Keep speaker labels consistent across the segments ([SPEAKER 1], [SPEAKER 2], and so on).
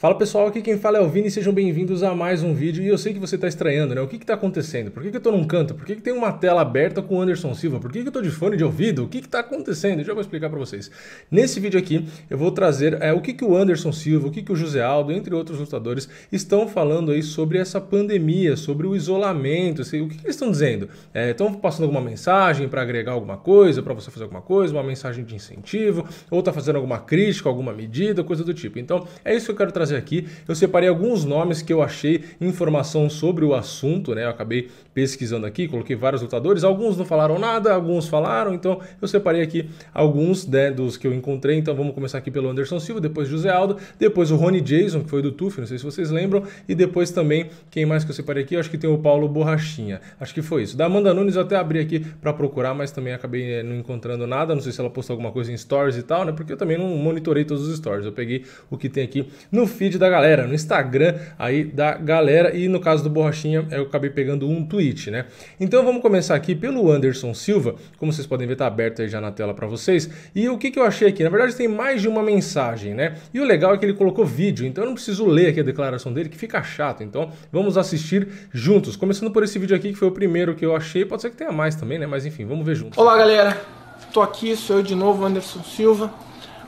[SPEAKER 1] Fala pessoal, aqui quem fala é o Vini, sejam bem-vindos a mais um vídeo. E eu sei que você está estranhando, né? O que está acontecendo? Por que, que eu estou num canto? Por que, que tem uma tela aberta com o Anderson Silva? Por que, que eu estou de fone de ouvido? O que está acontecendo? Já vou explicar para vocês. Nesse vídeo aqui, eu vou trazer é, o que, que o Anderson Silva, o que, que o José Aldo, entre outros lutadores, estão falando aí sobre essa pandemia, sobre o isolamento. Assim, o que, que eles estão dizendo? É, estão passando alguma mensagem para agregar alguma coisa, para você fazer alguma coisa, uma mensagem de incentivo, ou está fazendo alguma crítica, alguma medida, coisa do tipo. Então, é isso que eu quero trazer aqui, eu separei alguns nomes que eu achei informação sobre o assunto, né? Eu acabei pesquisando aqui, coloquei vários lutadores, alguns não falaram nada, alguns falaram, então eu separei aqui alguns né, dos que eu encontrei. Então vamos começar aqui pelo Anderson Silva, depois José Aldo, depois o Rony Jason, que foi do TUF, não sei se vocês lembram, e depois também, quem mais que eu separei aqui? Eu acho que tem o Paulo Borrachinha. Acho que foi isso. Da Amanda Nunes eu até abri aqui para procurar, mas também acabei eh, não encontrando nada. Não sei se ela postou alguma coisa em stories e tal, né? Porque eu também não monitorei todos os stories. Eu peguei o que tem aqui no feed da galera, no Instagram aí da galera e no caso do Borrachinha eu acabei pegando um tweet, né? Então vamos começar aqui pelo Anderson Silva, como vocês podem ver tá aberto aí já na tela para vocês. E o que, que eu achei aqui? Na verdade tem mais de uma mensagem, né? E o legal é que ele colocou vídeo, então eu não preciso ler aqui a declaração dele que fica chato. Então vamos assistir juntos, começando por esse vídeo aqui que foi o primeiro que eu achei, pode ser que tenha mais também, né? Mas enfim, vamos ver juntos. Olá, galera. Tô aqui, sou eu
[SPEAKER 2] de novo, Anderson Silva,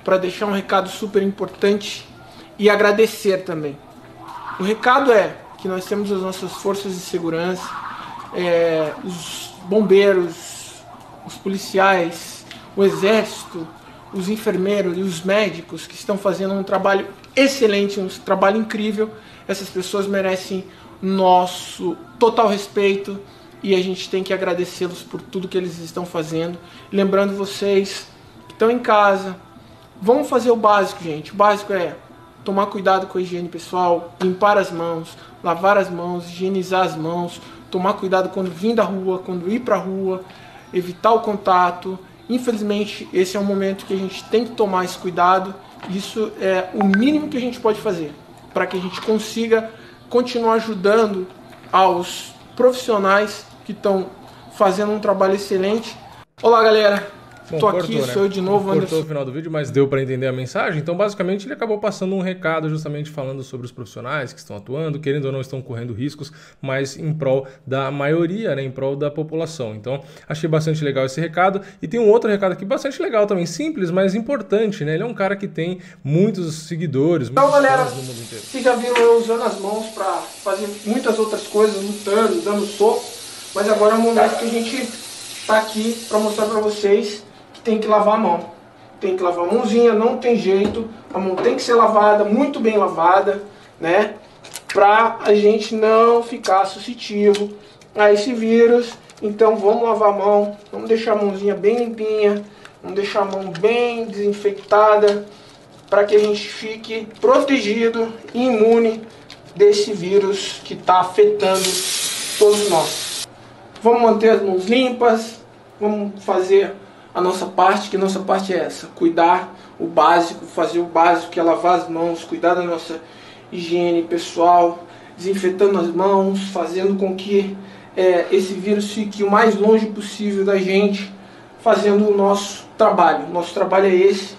[SPEAKER 2] para deixar um recado super importante e agradecer também. O recado é que nós temos as nossas forças de segurança, é, os bombeiros, os policiais, o exército, os enfermeiros e os médicos que estão fazendo um trabalho excelente, um trabalho incrível. Essas pessoas merecem nosso total respeito e a gente tem que agradecê-los por tudo que eles estão fazendo. Lembrando vocês que estão em casa, vamos fazer o básico, gente. O básico é tomar cuidado com a higiene pessoal, limpar as mãos, lavar as mãos, higienizar as mãos, tomar cuidado quando vir da rua, quando ir para a rua, evitar o contato. Infelizmente, esse é um momento que a gente tem que tomar esse cuidado. Isso é o mínimo que a gente pode fazer para que a gente consiga continuar ajudando aos profissionais que estão fazendo um trabalho excelente. Olá, galera! Tô aqui, né? sou eu de novo, Anderson. Cortou o
[SPEAKER 1] final do vídeo, mas deu para entender a mensagem. Então, basicamente, ele acabou passando um recado justamente falando sobre os profissionais que estão atuando, querendo ou não estão correndo riscos, mas em prol da maioria, né? em prol da população. Então, achei bastante legal esse recado. E tem um outro recado aqui bastante legal também, simples, mas importante, né? Ele é um cara que tem muitos seguidores, então, muitos galera, no mundo
[SPEAKER 2] inteiro. Vocês já viram eu usando as mãos para fazer muitas outras coisas, lutando, dando soco, mas agora é o momento que a gente tá aqui para mostrar para vocês tem que lavar a mão. Tem que lavar a mãozinha, não tem jeito. A mão tem que ser lavada, muito bem lavada, né? Pra a gente não ficar suscetível a esse vírus. Então vamos lavar a mão, vamos deixar a mãozinha bem limpinha, vamos deixar a mão bem desinfectada para que a gente fique protegido e imune desse vírus que está afetando todos nós. Vamos manter as mãos limpas, vamos fazer a nossa parte, que nossa parte é essa: cuidar o básico, fazer o básico, que é lavar as mãos, cuidar da nossa higiene pessoal, desinfetando as mãos, fazendo com que é, esse vírus fique o mais longe possível da gente, fazendo o nosso trabalho. Nosso trabalho é esse: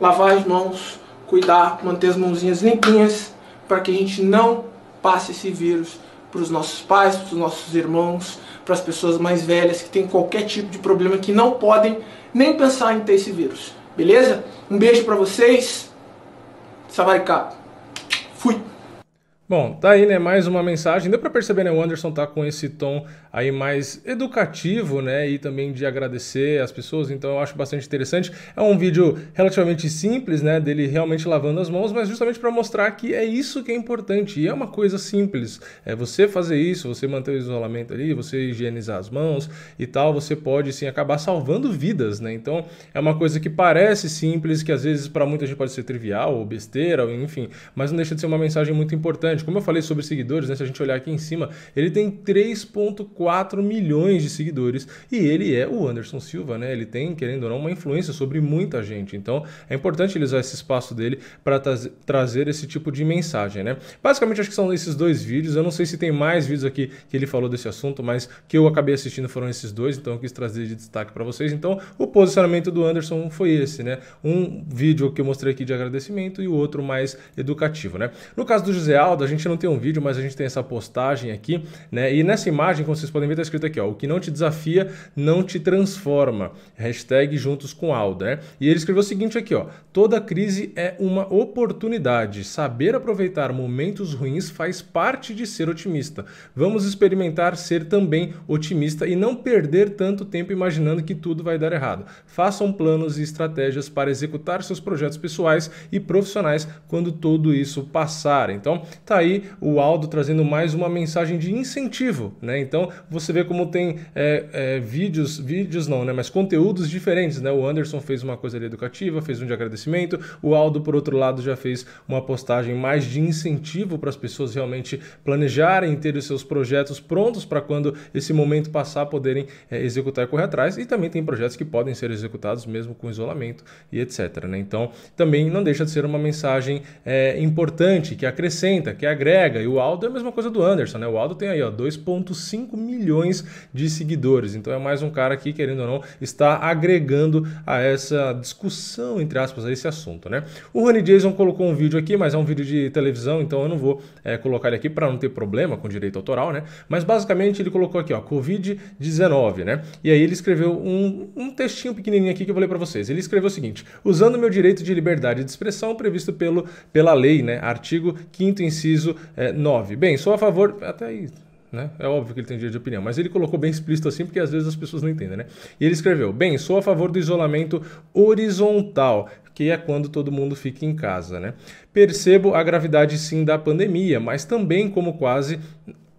[SPEAKER 2] lavar as mãos, cuidar, manter as mãozinhas limpinhas, para que a gente não passe esse vírus para os nossos pais, para os nossos irmãos, para as pessoas mais velhas que têm qualquer tipo de problema que não podem nem pensar em ter esse vírus. Beleza? Um beijo para vocês. Savaricá. Fui.
[SPEAKER 1] Bom, tá aí, né? Mais uma mensagem. Deu para perceber, né? O Anderson tá com esse tom aí mais educativo, né? E também de agradecer as pessoas, então eu acho bastante interessante. É um vídeo relativamente simples, né? Dele realmente lavando as mãos, mas justamente para mostrar que é isso que é importante. E é uma coisa simples. É você fazer isso, você manter o isolamento ali, você higienizar as mãos e tal, você pode sim acabar salvando vidas, né? Então é uma coisa que parece simples, que às vezes para muita gente pode ser trivial ou besteira, ou enfim, mas não deixa de ser uma mensagem muito importante. Como eu falei sobre seguidores, né, se a gente olhar aqui em cima, ele tem 3,4 milhões de seguidores e ele é o Anderson Silva, né? Ele tem, querendo ou não, uma influência sobre muita gente. Então é importante ele usar esse espaço dele para tra trazer esse tipo de mensagem, né? Basicamente, acho que são esses dois vídeos. Eu não sei se tem mais vídeos aqui que ele falou desse assunto, mas que eu acabei assistindo foram esses dois, então eu quis trazer de destaque para vocês. Então, o posicionamento do Anderson foi esse, né? Um vídeo que eu mostrei aqui de agradecimento e o outro mais educativo, né? No caso do José Aldo, a gente não tem um vídeo, mas a gente tem essa postagem aqui, né? E nessa imagem, como vocês podem ver, está escrito aqui, ó, o que não te desafia não te transforma. Hashtag juntos com Alda, né? E ele escreveu o seguinte aqui, ó, toda crise é uma oportunidade. Saber aproveitar momentos ruins faz parte de ser otimista. Vamos experimentar ser também otimista e não perder tanto tempo imaginando que tudo vai dar errado. Façam planos e estratégias para executar seus projetos pessoais e profissionais quando tudo isso passar. Então, tá Tá aí o Aldo trazendo mais uma mensagem de incentivo, né? Então você vê como tem é, é, vídeos, vídeos não, né? Mas conteúdos diferentes, né? O Anderson fez uma coisa ali educativa, fez um de agradecimento, o Aldo, por outro lado, já fez uma postagem mais de incentivo para as pessoas realmente planejarem ter os seus projetos prontos para quando esse momento passar poderem é, executar e correr atrás. E também tem projetos que podem ser executados mesmo com isolamento e etc. Né? Então também não deixa de ser uma mensagem é, importante que acrescenta, que agrega. E o Aldo é a mesma coisa do Anderson, né? O Aldo tem aí 2,5 milhões de seguidores. Então é mais um cara que, querendo ou não, está agregando a essa discussão, entre aspas, a esse assunto, né? O Rony Jason colocou um vídeo aqui, mas é um vídeo de televisão, então eu não vou é, colocar ele aqui para não ter problema com direito autoral, né? Mas basicamente ele colocou aqui, ó, Covid-19, né? E aí ele escreveu um, um textinho pequenininho aqui que eu vou ler para vocês. Ele escreveu o seguinte: usando meu direito de liberdade de expressão previsto pelo, pela lei, né? Artigo 5 inciso inciso é, 9. Bem, sou a favor. Até aí. Né? É óbvio que ele tem direito de opinião, mas ele colocou bem explícito assim porque às vezes as pessoas não entendem, né? E ele escreveu: Bem, sou a favor do isolamento horizontal, que é quando todo mundo fica em casa, né? Percebo a gravidade sim da pandemia, mas também como quase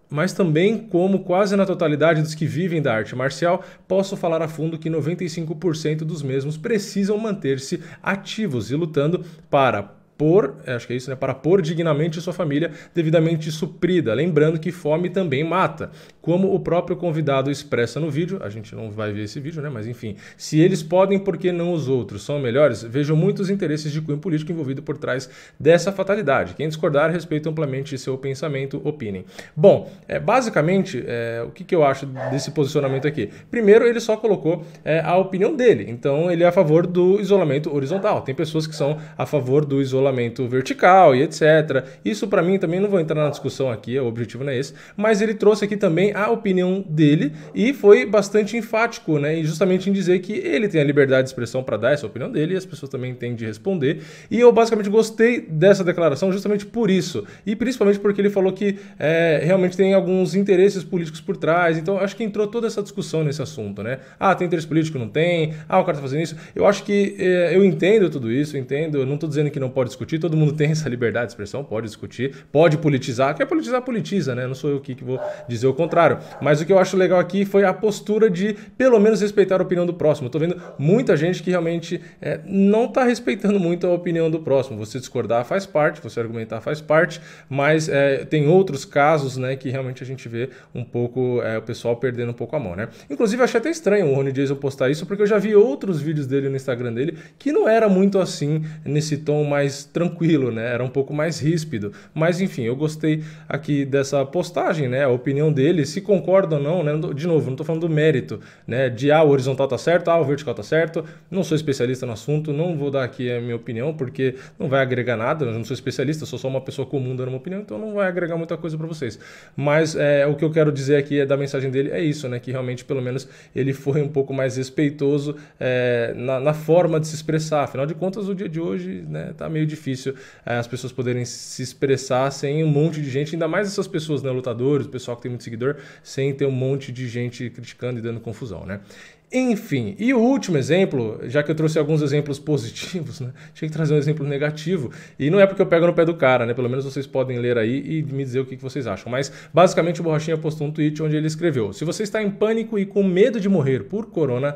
[SPEAKER 1] mas também, como quase na totalidade dos que vivem da arte marcial, posso falar a fundo que 95% dos mesmos precisam manter-se ativos e lutando para por, é, acho que é isso, né? Para pôr dignamente sua família devidamente suprida. Lembrando que fome também mata. Como o próprio convidado expressa no vídeo, a gente não vai ver esse vídeo, né? Mas enfim, se eles podem, por que não os outros? São melhores? vejam muitos interesses de cunho político envolvido por trás dessa fatalidade. Quem discordar, respeito amplamente seu pensamento, opinem. Bom, é, basicamente, é, o que, que eu acho desse posicionamento aqui? Primeiro, ele só colocou é, a opinião dele. Então, ele é a favor do isolamento horizontal. Tem pessoas que são a favor do isolamento isolamento vertical e etc. Isso para mim também não vou entrar na discussão aqui, o objetivo não é esse, mas ele trouxe aqui também a opinião dele e foi bastante enfático, né? E justamente em dizer que ele tem a liberdade de expressão para dar essa opinião dele e as pessoas também têm de responder. E eu basicamente gostei dessa declaração justamente por isso e principalmente porque ele falou que é, realmente tem alguns interesses políticos por trás. Então acho que entrou toda essa discussão nesse assunto, né? Ah, tem interesse político? Não tem. Ah, o cara tá fazendo isso. Eu acho que é, eu entendo tudo isso, eu entendo. Eu não tô dizendo que não pode discutir, todo mundo tem essa liberdade de expressão, pode discutir, pode politizar. Quer é politizar, politiza, né? Não sou eu aqui que vou dizer o contrário. Mas o que eu acho legal aqui foi a postura de, pelo menos, respeitar a opinião do próximo. Eu tô vendo muita gente que realmente é, não tá respeitando muito a opinião do próximo. Você discordar faz parte, você argumentar faz parte, mas é, tem outros casos, né, que realmente a gente vê um pouco é, o pessoal perdendo um pouco a mão, né? Inclusive, eu achei até estranho o Rony Jason postar isso, porque eu já vi outros vídeos dele no Instagram dele que não era muito assim, nesse tom mais tranquilo, né? Era um pouco mais ríspido. Mas enfim, eu gostei aqui dessa postagem, né? A opinião dele, se concorda ou não, né? De novo, não estou falando do mérito, né? De ah, o horizontal tá certo, ah, o vertical tá certo. Não sou especialista no assunto, não vou dar aqui a minha opinião, porque não vai agregar nada. Eu não sou especialista, sou só uma pessoa comum dando uma opinião, então não vai agregar muita coisa para vocês. Mas é, o que eu quero dizer aqui é da mensagem dele é isso, né? Que realmente, pelo menos, ele foi um pouco mais respeitoso é, na, na, forma de se expressar. Afinal de contas, o dia de hoje, né? Tá meio difícil é, as pessoas poderem se expressar sem um monte de gente, ainda mais essas pessoas, né, lutadores, o pessoal que tem muito seguidor, sem ter um monte de gente criticando e dando confusão, né? Enfim, e o último exemplo, já que eu trouxe alguns exemplos positivos, né? Tinha que trazer um exemplo negativo. E não é porque eu pego no pé do cara, né? Pelo menos vocês podem ler aí e me dizer o que vocês acham. Mas basicamente o Borrachinha postou um tweet onde ele escreveu: Se você está em pânico e com medo de morrer por corona,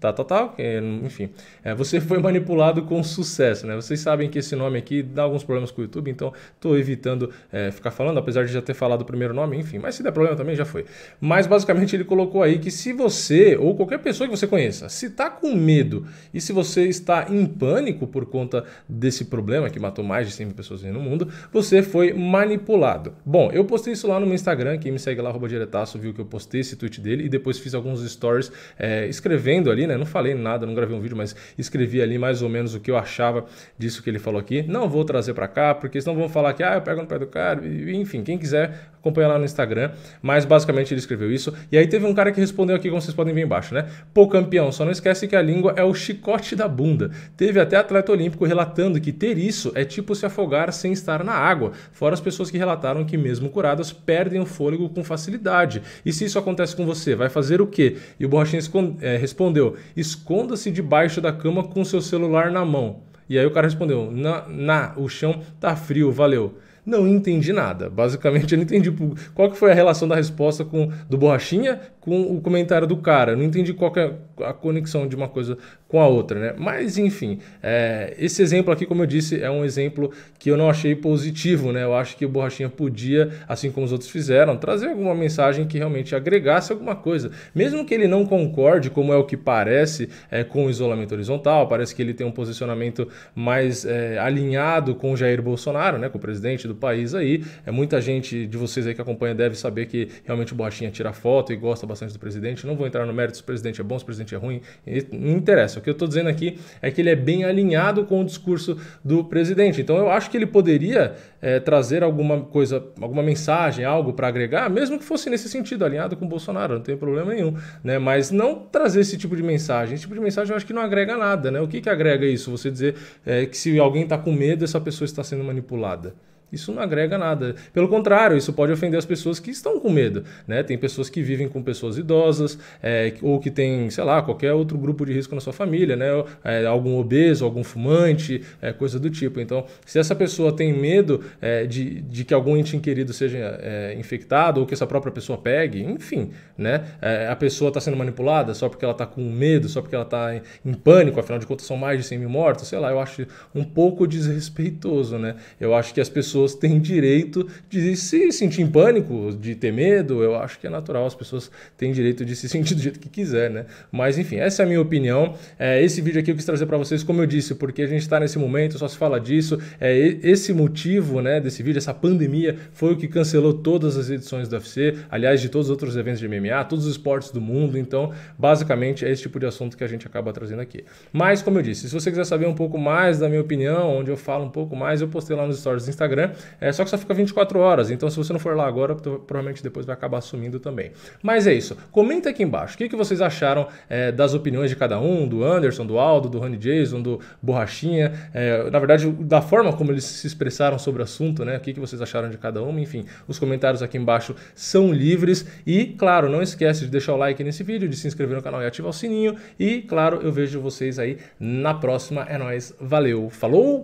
[SPEAKER 1] tá, tá, tá, enfim. É, você foi manipulado com sucesso, né? Vocês sabem que esse nome aqui dá alguns problemas com o YouTube, então tô evitando é, ficar falando, apesar de já ter falado o primeiro nome, enfim. Mas se der problema também, já foi. Mas basicamente ele colocou aí que se você, ou qualquer pessoa que você conheça, se tá com medo e se você está em pânico por conta desse problema que matou mais de 100 mil pessoas no mundo, você foi manipulado. Bom, eu postei isso lá no meu Instagram, quem me segue lá, diretaço, viu que eu postei esse tweet dele e depois fiz alguns stories é, escrevendo ali, né? Não falei nada, não gravei um vídeo, mas escrevi ali mais ou menos o que eu achava disso que ele falou aqui. Não vou trazer para cá, porque senão vão falar que ah, eu pego no pé do cara, enfim, quem quiser acompanha lá no Instagram, mas basicamente ele escreveu isso. E aí teve um cara que respondeu aqui, como vocês podem ver embaixo, né? Pô, campeão, só não esquece que a língua é o chicote da bunda. Teve até atleta olímpico relatando que ter isso é tipo se afogar sem estar na água, fora as pessoas que relataram que mesmo curadas perdem o fôlego com facilidade. E se isso acontece com você, vai fazer o quê? E o Borrachinha eh, respondeu respondeu: esconda-se debaixo da cama com seu celular na mão. E aí o cara respondeu: na, na o chão tá frio, valeu. Não entendi nada. Basicamente, eu não entendi qual que foi a relação da resposta com, do Borrachinha com o comentário do cara. Eu não entendi qual que é a conexão de uma coisa com a outra, né? Mas, enfim, é, esse exemplo aqui, como eu disse, é um exemplo que eu não achei positivo, né? Eu acho que o Borrachinha podia, assim como os outros fizeram, trazer alguma mensagem que realmente agregasse alguma coisa. Mesmo que ele não concorde, como é o que parece, é, com o isolamento horizontal, parece que ele tem um posicionamento mais é, alinhado com o Jair Bolsonaro, né? Com o presidente do do país aí. É muita gente de vocês aí que acompanha deve saber que realmente o Borrachinha tira foto e gosta bastante do presidente. Não vou entrar no mérito se o presidente é bom, se o presidente é ruim, não interessa. O que eu estou dizendo aqui é que ele é bem alinhado com o discurso do presidente. Então eu acho que ele poderia é, trazer alguma coisa, alguma mensagem, algo para agregar, mesmo que fosse nesse sentido, alinhado com o Bolsonaro, não tem problema nenhum. Né? Mas não trazer esse tipo de mensagem. Esse tipo de mensagem eu acho que não agrega nada. Né? O que, que agrega isso? Você dizer é, que se alguém está com medo, essa pessoa está sendo manipulada. Isso não agrega nada. Pelo contrário, isso pode ofender as pessoas que estão com medo. Né? Tem pessoas que vivem com pessoas idosas é, ou que tem, sei lá, qualquer outro grupo de risco na sua família, né? É, algum obeso, algum fumante, é, coisa do tipo. Então, se essa pessoa tem medo é, de, de que algum ente querido seja é, infectado ou que essa própria pessoa pegue, enfim, né? É, a pessoa está sendo manipulada só porque ela está com medo, só porque ela está em, em pânico, afinal de contas são mais de 100 mil mortos, sei lá, eu acho um pouco desrespeitoso, né? Eu acho que as pessoas pessoas têm direito de se sentir em pânico, de ter medo. Eu acho que é natural, as pessoas têm direito de se sentir do jeito que quiser, né? Mas enfim, essa é a minha opinião. É, esse vídeo aqui eu quis trazer para vocês, como eu disse, porque a gente está nesse momento, só se fala disso. É, esse motivo né, desse vídeo, essa pandemia, foi o que cancelou todas as edições do UFC, aliás, de todos os outros eventos de MMA, todos os esportes do mundo. Então, basicamente, é esse tipo de assunto que a gente acaba trazendo aqui. Mas, como eu disse, se você quiser saber um pouco mais da minha opinião, onde eu falo um pouco mais, eu postei lá nos stories do Instagram né? É, só que só fica 24 horas, então se você não for lá agora, provavelmente depois vai acabar sumindo também. Mas é isso. Comenta aqui embaixo o que, que vocês acharam é, das opiniões de cada um, do Anderson, do Aldo, do Rony Jason, do Borrachinha. É, na verdade, da forma como eles se expressaram sobre o assunto, né? O que, que vocês acharam de cada um, enfim. Os comentários aqui embaixo são livres. E, claro, não esquece de deixar o like nesse vídeo, de se inscrever no canal e ativar o sininho. E, claro, eu vejo vocês aí na próxima. É nóis, valeu, falou!